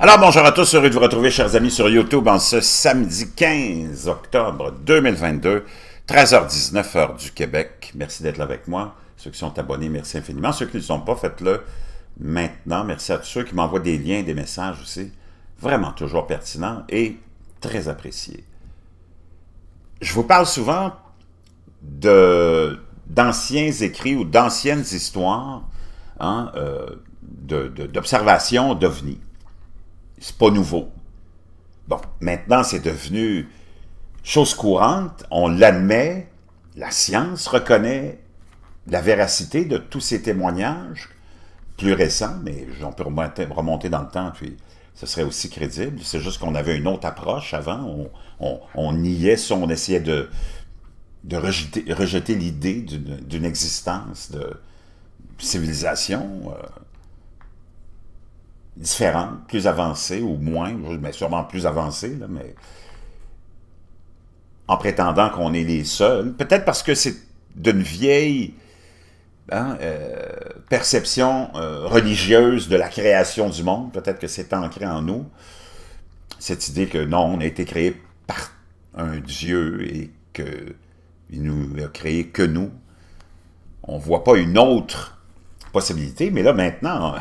Alors bonjour à tous, heureux de vous retrouver chers amis sur YouTube en ce samedi 15 octobre 2022, 13h19 heure du Québec. Merci d'être là avec moi. Ceux qui sont abonnés, merci infiniment. Ceux qui ne le sont pas, faites-le maintenant. Merci à tous ceux qui m'envoient des liens, des messages aussi. Vraiment toujours pertinents et très appréciés. Je vous parle souvent d'anciens écrits ou d'anciennes histoires hein, euh, d'observations, euh, c'est pas nouveau. Bon, maintenant, c'est devenu chose courante, on l'admet, la science reconnaît la véracité de tous ces témoignages plus récents, mais on peut remonter, dans le temps, puis ce serait aussi crédible. C'est juste qu'on avait une autre approche avant. On, niait ça, on essayait de, de rejeter, l'idée d'une existence de civilisation. Euh, différents plus avancée ou moins, mais sûrement plus avancé mais en prétendant qu'on est les seuls, peut-être parce que c'est d'une vieille hein, euh, perception euh, religieuse de la création du monde, peut-être que c'est ancré en nous, cette idée que non, on a été créé par un Dieu et qu'il nous a créé que nous. On ne voit pas une autre possibilité, mais là maintenant,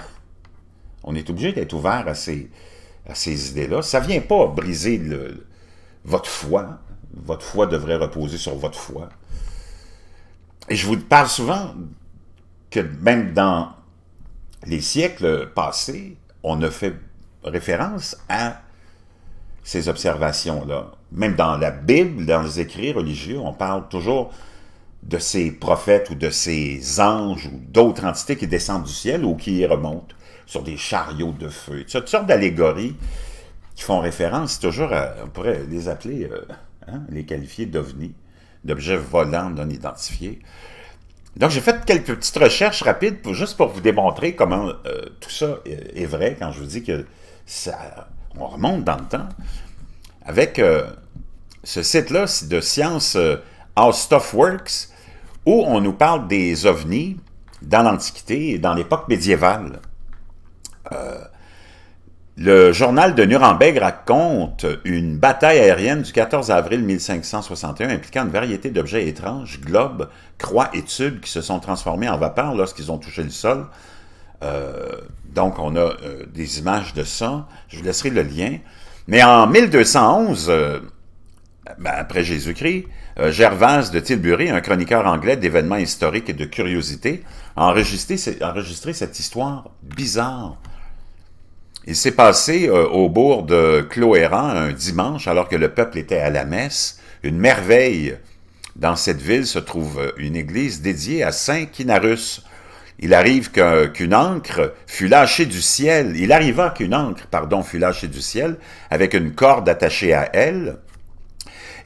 on est obligé d'être ouvert à ces, ces idées-là. Ça ne vient pas briser votre foi. Votre foi devrait reposer sur votre foi. Et je vous parle souvent que même dans les siècles passés, on a fait référence à ces observations-là. Même dans la Bible, dans les écrits religieux, on parle toujours de ces prophètes ou de ces anges ou d'autres entités qui descendent du ciel ou qui y remontent sur des chariots de feu. Toutes sorte d'allégories qui font référence toujours à, on pourrait les appeler, euh, hein, les qualifier d'ovnis, d'objets volants non identifiés. Donc, j'ai fait quelques petites recherches rapides juste pour vous démontrer comment euh, tout ça est, vrai quand je vous dis que ça, on remonte dans le temps. Avec euh, ce site-là de science How Stuff Works, où on nous parle des ovnis dans l'Antiquité et dans l'époque médiévale. Euh, le journal de Nuremberg raconte une bataille aérienne du 14 avril 1561 impliquant une variété d'objets étranges, globes, croix et tubes qui se sont transformés en vapeur lorsqu'ils ont touché le sol. Euh, donc, on a euh, des images de ça. Je vous laisserai le lien. Mais en 1211, ben, après Jésus-Christ, Gervase de Tilbury, un chroniqueur anglais d'événements historiques et de curiosités, a enregistré cette histoire bizarre il s'est passé euh, au bourg de Cloéran un dimanche, alors que le peuple était à la messe, une merveille. Dans cette ville se trouve euh, une église dédiée à Saint Quinarus. Il arrive qu'une ancre fut lâchée du ciel. Il arriva qu'une ancre, pardon, fut lâchée du ciel avec une corde attachée à elle.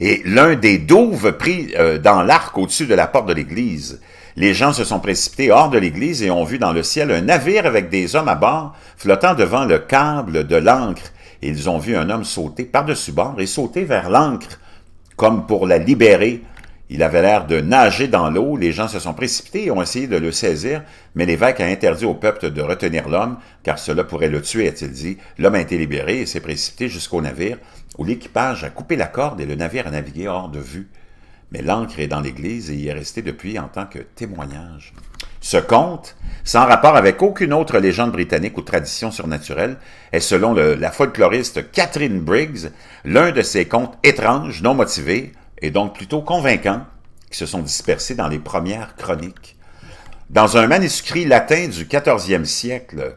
Et l'un des douves pris euh, dans l'arc au-dessus de la porte de l'église. Les gens se sont précipités hors de l'église et ont vu dans le ciel un navire avec des hommes à bord flottant devant le câble de l'ancre. Ils ont vu un homme sauter par-dessus bord et sauter vers l'ancre, comme pour la libérer. Il avait l'air de nager dans l'eau, les gens se sont précipités et ont essayé de le saisir, mais l'évêque a interdit au peuple de retenir l'homme, car cela pourrait le tuer, a-t-il dit. L'homme a été libéré et s'est précipité jusqu'au navire, où l'équipage a coupé la corde et le navire a navigué hors de vue mais l'encre est dans l'église et y est restée depuis en tant que témoignage. Ce conte, sans rapport avec aucune autre légende britannique ou tradition surnaturelle, est selon la folkloriste Catherine Briggs l'un de ces contes étranges, non motivés et donc plutôt convaincants qui se sont dispersés dans les premières chroniques. Dans un manuscrit latin du 14e siècle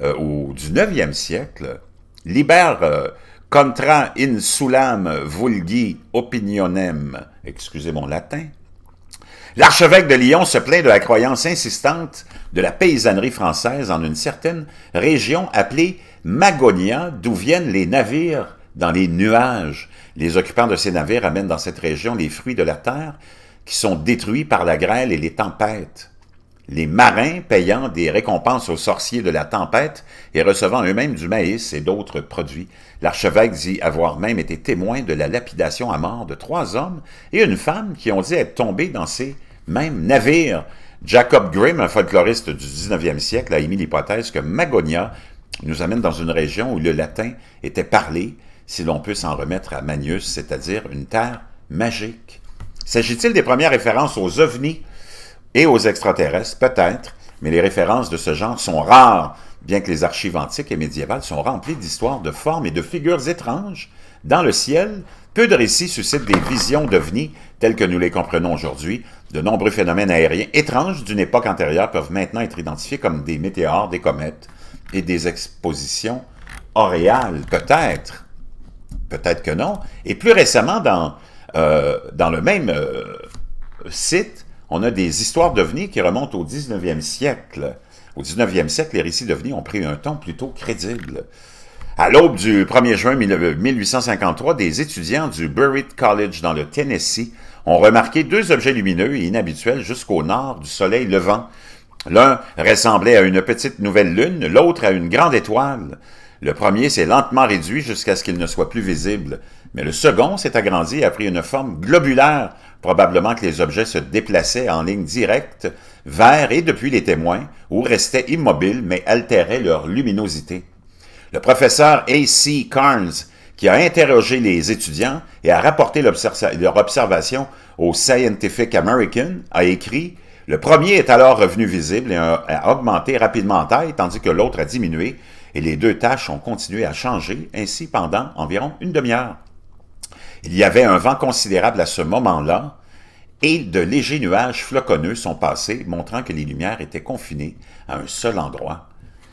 euh, ou du 9e siècle, Libère euh, contra insulam vulgi opinionem, excusez mon latin, L'archevêque de Lyon se plaint de la croyance insistante de la paysannerie française en une certaine région appelée Magonia, d'où viennent les navires dans les nuages. Les occupants de ces navires amènent dans cette région les fruits de la terre qui sont détruits par la grêle et les tempêtes les marins payant des récompenses aux sorciers de la tempête et recevant eux-mêmes du maïs et d'autres produits. L'archevêque dit avoir même été témoin de la lapidation à mort de trois hommes et une femme qui ont dit être tombés dans ces mêmes navires. Jacob Grimm, un folkloriste du 19e siècle, a émis l'hypothèse que Magonia nous amène dans une région où le latin était parlé, si l'on peut s'en remettre à Magnus, c'est-à-dire une terre magique. S'agit-il des premières références aux ovnis et aux extraterrestres, peut-être, mais les références de ce genre sont rares, bien que les archives antiques et médiévales sont remplies d'histoires, de formes et de figures étranges. Dans le ciel, peu de récits suscitent des visions devenues telles que nous les comprenons aujourd'hui. De nombreux phénomènes aériens étranges d'une époque antérieure peuvent maintenant être identifiés comme des météores, des comètes et des expositions auréales, peut-être. Peut-être que non. Et plus récemment, dans, euh, dans le même euh, site, on a des histoires d'ovnis qui remontent au 19e siècle. Au 19e siècle, les récits d'ovnis ont pris un ton plutôt crédible. À l'aube du 1er juin 1853, euh, des étudiants du Burritt College dans le Tennessee ont remarqué deux objets lumineux et inhabituels jusqu'au nord du soleil levant. L'un ressemblait à une petite nouvelle lune, l'autre à une grande étoile. Le premier s'est lentement réduit jusqu'à ce qu'il ne soit plus visible, mais le second s'est agrandi et a pris une forme globulaire, Probablement que les objets se déplaçaient en ligne directe vers et depuis les témoins, ou restaient immobiles mais altéraient leur luminosité. Le professeur A.C. Carnes, qui a interrogé les étudiants et a rapporté leur observation au Scientific American, a écrit Le premier est alors revenu visible et a augmenté rapidement en taille, tandis que l'autre a diminué, et les deux tâches ont continué à changer, ainsi pendant environ une demi-heure. Il y avait un vent considérable à ce moment-là, et de légers nuages floconneux sont passés, montrant que les lumières étaient confinées à un seul endroit.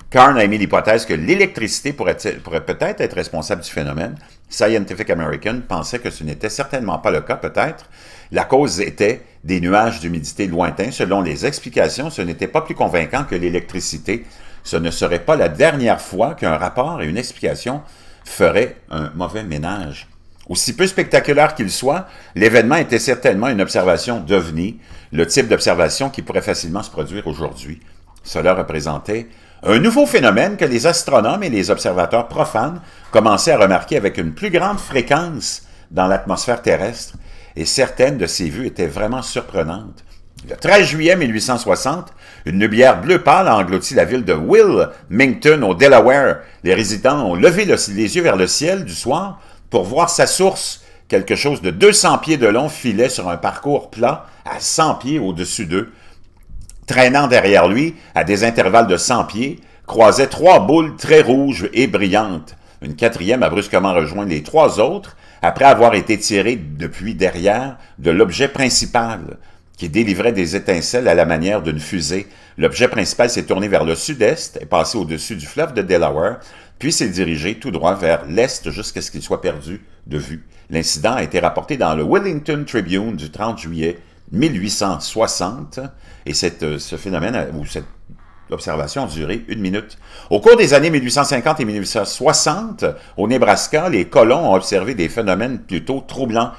Karn a émis l'hypothèse que l'électricité pourrait, pourrait peut-être être responsable du phénomène. Scientific American pensait que ce n'était certainement pas le cas, peut-être. La cause était des nuages d'humidité lointains. Selon les explications, ce n'était pas plus convaincant que l'électricité. Ce ne serait pas la dernière fois qu'un rapport et une explication feraient un mauvais ménage. Aussi peu spectaculaire qu'il soit, l'événement était certainement une observation devenue le type d'observation qui pourrait facilement se produire aujourd'hui. Cela représentait un nouveau phénomène que les astronomes et les observateurs profanes commençaient à remarquer avec une plus grande fréquence dans l'atmosphère terrestre, et certaines de ces vues étaient vraiment surprenantes. Le 13 juillet 1860, une nubière bleue pâle a englouti la ville de Wilmington au Delaware. Les résidents ont levé les yeux vers le ciel du soir pour voir sa source, quelque chose de 200 pieds de long filait sur un parcours plat à 100 pieds au-dessus d'eux, traînant derrière lui, à des intervalles de 100 pieds, croisait trois boules très rouges et brillantes. Une quatrième a brusquement rejoint les trois autres, après avoir été tirée depuis derrière de l'objet principal, qui délivrait des étincelles à la manière d'une fusée. L'objet principal s'est tourné vers le sud-est et passé au-dessus du fleuve de Delaware, puis s'est dirigé tout droit vers l'est jusqu'à ce qu'il soit perdu de vue. L'incident a été rapporté dans le Wellington Tribune du 30 juillet 1860, et cette, euh, ce phénomène, ou cette observation a duré une minute. Au cours des années 1850 et 1860, au Nebraska, les colons ont observé des phénomènes plutôt troublants.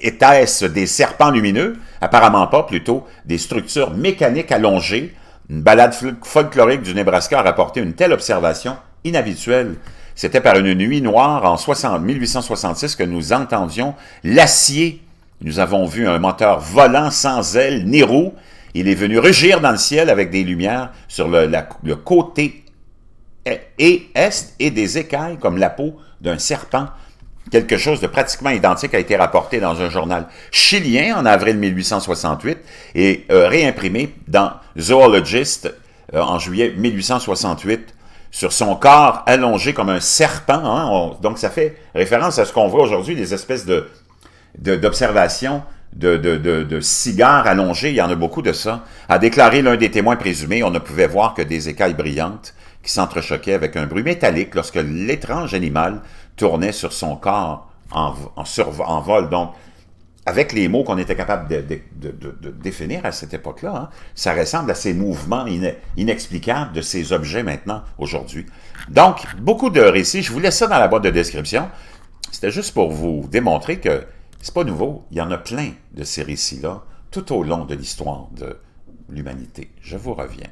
Étaient-ce des serpents lumineux? Apparemment pas, plutôt des structures mécaniques allongées. Une balade folklorique du Nebraska a rapporté une telle observation inhabituel. C'était par une nuit noire en 1866 que nous entendions l'acier. Nous avons vu un moteur volant sans ailes ni roues. Il est venu rugir dans le ciel avec des lumières sur le, côté e, est et des écailles comme la peau d'un serpent. Quelque chose de pratiquement identique a été rapporté dans un journal chilien en avril 1868 et euh, réimprimé dans Zoologist euh, en juillet 1868 sur son corps allongé comme un serpent. Hein? donc, ça fait référence à ce qu'on voit aujourd'hui, des espèces de d'observations de, cigares allongés, il y en a beaucoup de ça, a déclaré l'un des témoins présumés, on ne pouvait voir que des écailles brillantes qui s'entrechoquaient avec un bruit métallique lorsque l'étrange animal tournait sur son corps en, en vol. Donc, avec les mots qu'on était capable de, définir à cette époque-là, hein, ça ressemble à ces mouvements inexplicables de ces objets maintenant, aujourd'hui. Donc, beaucoup de récits. Je vous laisse ça dans la boîte de description. C'était juste pour vous démontrer que c'est pas nouveau. Il y en a plein de ces récits-là tout au long de l'histoire de l'humanité. Je vous reviens.